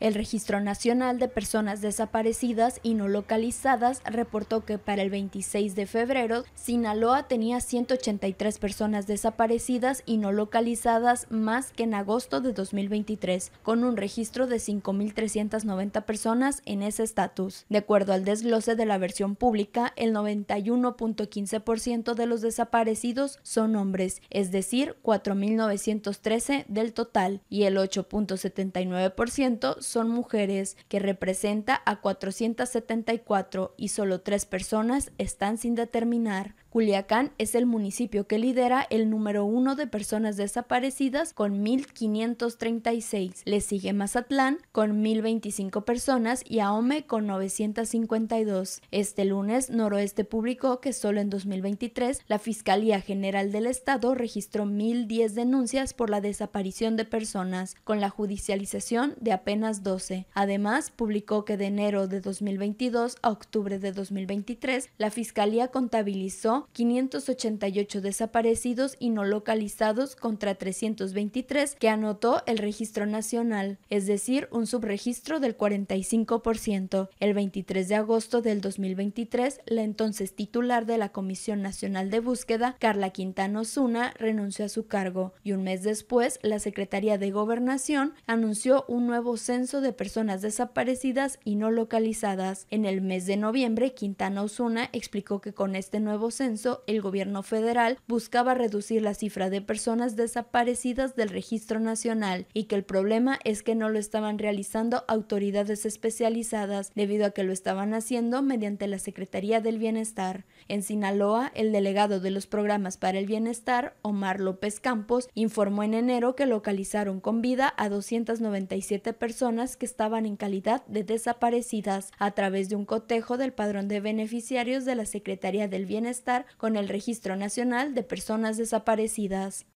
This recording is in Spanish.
El Registro Nacional de Personas Desaparecidas y No Localizadas reportó que para el 26 de febrero, Sinaloa tenía 183 personas desaparecidas y no localizadas más que en agosto de 2023, con un registro de 5.390 personas en ese estatus. De acuerdo al desglose de la versión pública, el 91.15% de los desaparecidos son hombres, es decir, 4.913 del total, y el 8.79% son mujeres, que representa a 474 y solo tres personas están sin determinar Culiacán es el municipio que lidera el número uno de personas desaparecidas con 1.536. Le sigue Mazatlán con 1.025 personas y Ahome con 952. Este lunes, Noroeste publicó que solo en 2023 la Fiscalía General del Estado registró 1.010 denuncias por la desaparición de personas, con la judicialización de apenas 12. Además, publicó que de enero de 2022 a octubre de 2023 la Fiscalía contabilizó 588 desaparecidos y no localizados contra 323 que anotó el Registro Nacional, es decir, un subregistro del 45%. El 23 de agosto del 2023, la entonces titular de la Comisión Nacional de Búsqueda, Carla Quintana Osuna, renunció a su cargo y un mes después, la Secretaría de Gobernación anunció un nuevo censo de personas desaparecidas y no localizadas. En el mes de noviembre, Quintana Osuna explicó que con este nuevo censo el gobierno federal buscaba reducir la cifra de personas desaparecidas del registro nacional y que el problema es que no lo estaban realizando autoridades especializadas debido a que lo estaban haciendo mediante la Secretaría del Bienestar. En Sinaloa, el delegado de los programas para el bienestar, Omar López Campos, informó en enero que localizaron con vida a 297 personas que estaban en calidad de desaparecidas a través de un cotejo del padrón de beneficiarios de la Secretaría del Bienestar con el Registro Nacional de Personas Desaparecidas.